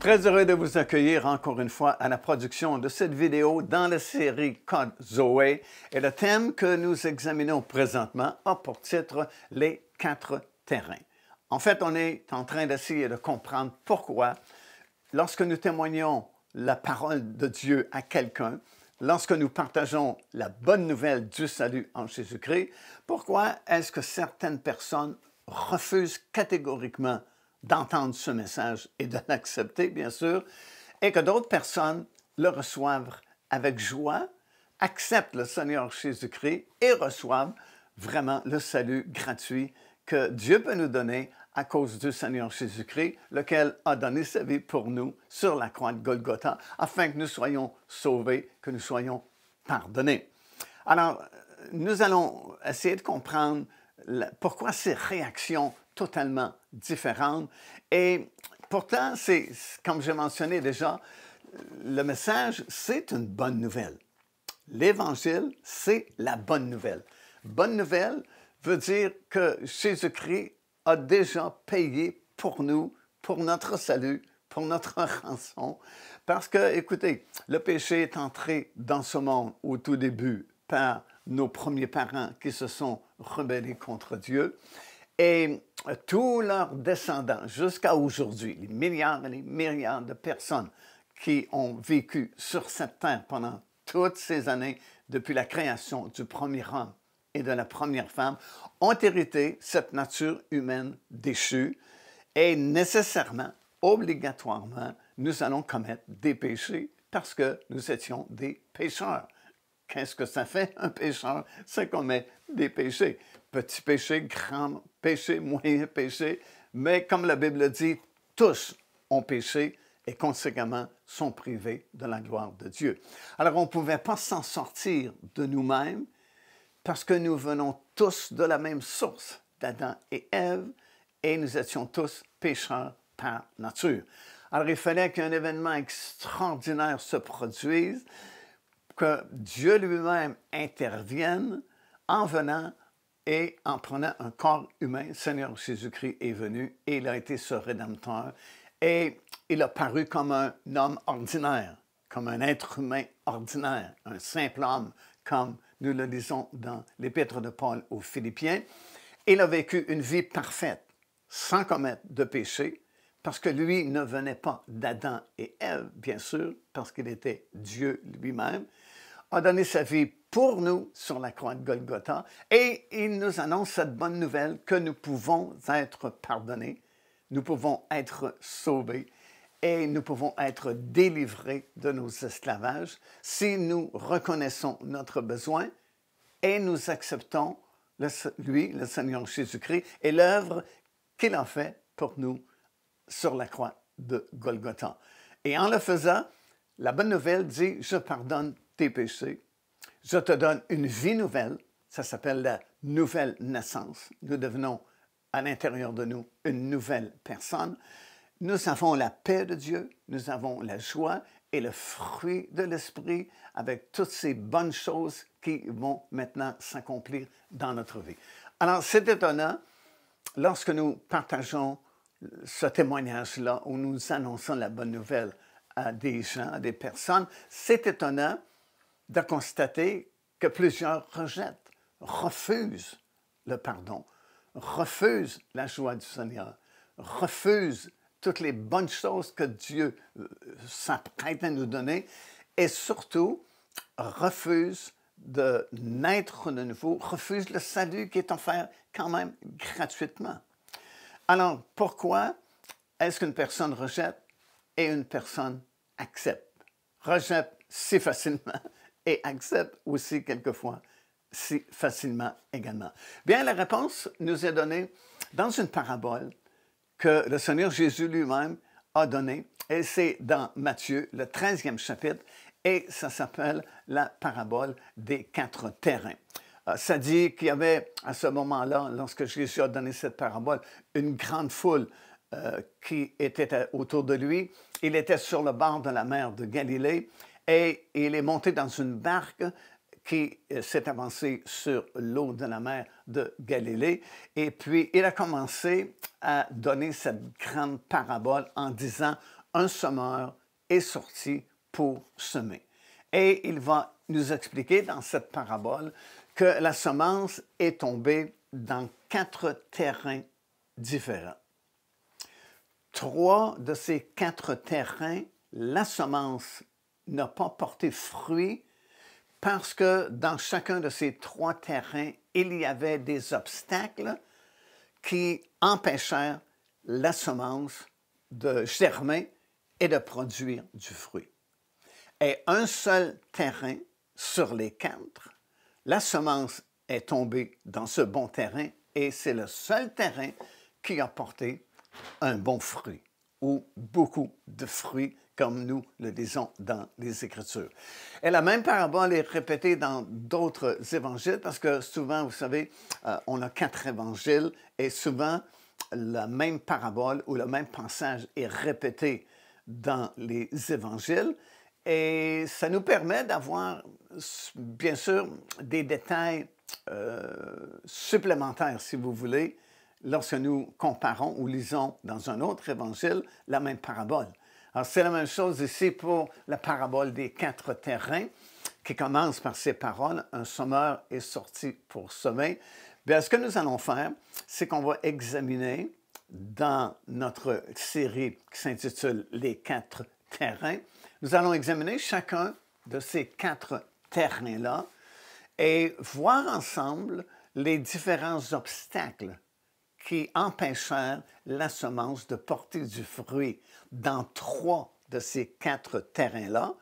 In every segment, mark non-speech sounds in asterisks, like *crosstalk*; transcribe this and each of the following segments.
Très heureux de vous accueillir encore une fois à la production de cette vidéo dans la série Code Zoé et le thème que nous examinons présentement a pour titre Les quatre terrains. En fait, on est en train d'essayer de comprendre pourquoi, lorsque nous témoignons la parole de Dieu à quelqu'un, lorsque nous partageons la bonne nouvelle du salut en Jésus-Christ, pourquoi est-ce que certaines personnes refusent catégoriquement d'entendre ce message et de l'accepter, bien sûr, et que d'autres personnes le reçoivent avec joie, acceptent le Seigneur Jésus-Christ et reçoivent vraiment le salut gratuit que Dieu peut nous donner à cause du Seigneur Jésus-Christ, lequel a donné sa vie pour nous sur la croix de Golgotha, afin que nous soyons sauvés, que nous soyons pardonnés. Alors, nous allons essayer de comprendre pourquoi ces réactions totalement différente Et pourtant, c'est, comme j'ai mentionné déjà, le message, c'est une bonne nouvelle. L'Évangile, c'est la bonne nouvelle. Bonne nouvelle veut dire que Jésus-Christ a déjà payé pour nous, pour notre salut, pour notre rançon. Parce que, écoutez, le péché est entré dans ce monde au tout début par nos premiers parents qui se sont rebellés contre Dieu. Et euh, tous leurs descendants, jusqu'à aujourd'hui, les milliards et les milliards de personnes qui ont vécu sur cette terre pendant toutes ces années, depuis la création du premier homme et de la première femme, ont hérité cette nature humaine déchue et nécessairement, obligatoirement, nous allons commettre des péchés parce que nous étions des pécheurs. Qu'est-ce que ça fait un pécheur? C'est qu'on met des péchés petit péché, grand péché, *laughs* moyen péché, mais comme la Bible dit, tous ont péché et conséquemment sont privés de la gloire de Dieu. Alors on ne pouvait pas s'en sortir de nous-mêmes parce que nous venons tous de la même source, d'Adam et Ève, et nous étions tous pécheurs par nature. Alors il fallait qu'un événement extraordinaire se produise, que Dieu lui-même intervienne en venant et en prenant un corps humain, Seigneur Jésus-Christ est venu et il a été ce rédempteur et il a paru comme un homme ordinaire, comme un être humain ordinaire, un simple homme, comme nous le disons dans l'épître de Paul aux Philippiens. Il a vécu une vie parfaite, sans commettre de péché, parce que lui ne venait pas d'Adam et Ève, bien sûr, parce qu'il était Dieu lui-même, a donné sa vie pour nous sur la croix de Golgotha et il nous annonce cette bonne nouvelle que nous pouvons être pardonnés, nous pouvons être sauvés et nous pouvons être délivrés de nos esclavages si nous reconnaissons notre besoin et nous acceptons lui, le Seigneur Jésus-Christ, et l'œuvre qu'il a fait pour nous sur la croix de Golgotha. Et en le faisant, la bonne nouvelle dit, je pardonne péchés, Je te donne une vie nouvelle. Ça s'appelle la nouvelle naissance. Nous devenons à l'intérieur de nous une nouvelle personne. Nous avons la paix de Dieu, nous avons la joie et le fruit de l'esprit avec toutes ces bonnes choses qui vont maintenant s'accomplir dans notre vie. Alors, c'est étonnant lorsque nous partageons ce témoignage-là où nous annonçons la bonne nouvelle à des gens, à des personnes. C'est étonnant de constater que plusieurs rejettent, refusent le pardon, refusent la joie du Seigneur, refusent toutes les bonnes choses que Dieu euh, s'apprête à nous donner et surtout refusent de naître de nouveau, refusent le salut qui est offert quand même gratuitement. Alors, pourquoi est-ce qu'une personne rejette et une personne accepte? Rejette si facilement et accepte aussi quelquefois si facilement également? Bien, la réponse nous est donnée dans une parabole que le Seigneur Jésus lui-même a donnée, et c'est dans Matthieu, le 13e chapitre, et ça s'appelle la parabole des quatre terrains. Ah, ça dit qu'il y avait à ce moment-là, lorsque Jésus a donné cette parabole, une grande foule euh, qui était euh, autour de lui. Il était sur le bord de la mer de Galilée et il est monté dans une barque qui euh, s'est avancée sur l'eau de la mer de Galilée. Et puis, il a commencé à donner cette grande parabole en disant, un semeur est sorti pour semer. Et il va nous expliquer dans cette parabole que la semence est tombée dans quatre terrains différents. Trois de ces quatre terrains, la semence n'a pas porté fruit parce que dans chacun de ces trois terrains, il y avait des obstacles qui empêchèrent la semence de germer et de produire du fruit. Et un seul terrain sur les quatre, la semence est tombée dans ce bon terrain et c'est le seul terrain qui a porté un bon fruit ou beaucoup de fruits comme nous le disons dans les Écritures. Et la même parabole est répétée dans d'autres évangiles parce que souvent, vous savez, euh, on a quatre évangiles et souvent la même parabole ou le même passage est répété dans les évangiles. Et ça nous permet d'avoir, bien sûr, des détails euh, supplémentaires, si vous voulez, lorsque nous comparons ou lisons dans un autre évangile la même parabole c'est la même chose ici pour la parabole des quatre terrains, qui commence par ces paroles Un sommeur est sorti pour semer. Bien, ce que nous allons faire, c'est qu'on va examiner dans notre série qui s'intitule Les quatre terrains. Nous allons examiner chacun de ces quatre terrains-là et voir ensemble les différents obstacles qui empêchèrent la semence de porter du fruit dans trois de ces quatre terrains-là.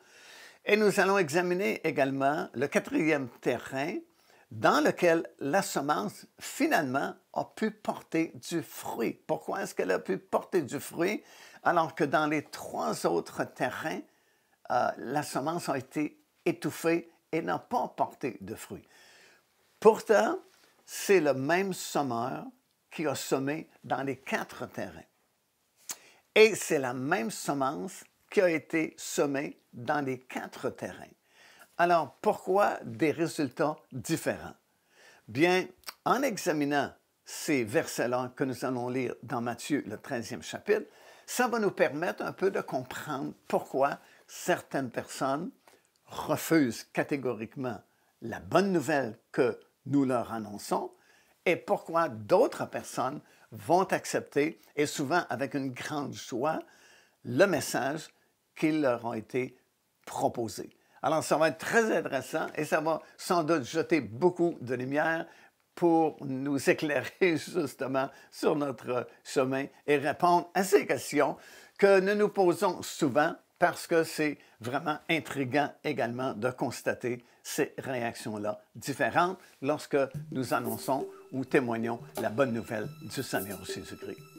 Et nous allons examiner également le quatrième terrain dans lequel la semence, finalement, a pu porter du fruit. Pourquoi est-ce qu'elle a pu porter du fruit alors que dans les trois autres terrains, euh, la semence a été étouffée et n'a pas porté de fruit? Pourtant, c'est le même sommeur qui a semé dans les quatre terrains. Et c'est la même semence qui a été semée dans les quatre terrains. Alors, pourquoi des résultats différents? Bien, en examinant ces versets-là que nous allons lire dans Matthieu, le 13e chapitre, ça va nous permettre un peu de comprendre pourquoi certaines personnes refusent catégoriquement la bonne nouvelle que nous leur annonçons et pourquoi d'autres personnes vont accepter, et souvent avec une grande joie, le message qui leur ont été proposé. Alors, ça va être très intéressant et ça va sans doute jeter beaucoup de lumière pour nous *laughs* éclairer justement sur notre chemin et répondre à ces questions que nous nous posons souvent parce que c'est vraiment intriguant également de constater ces réactions-là différentes lorsque nous annonçons ou témoignons la bonne nouvelle du Seigneur Jésus-Christ.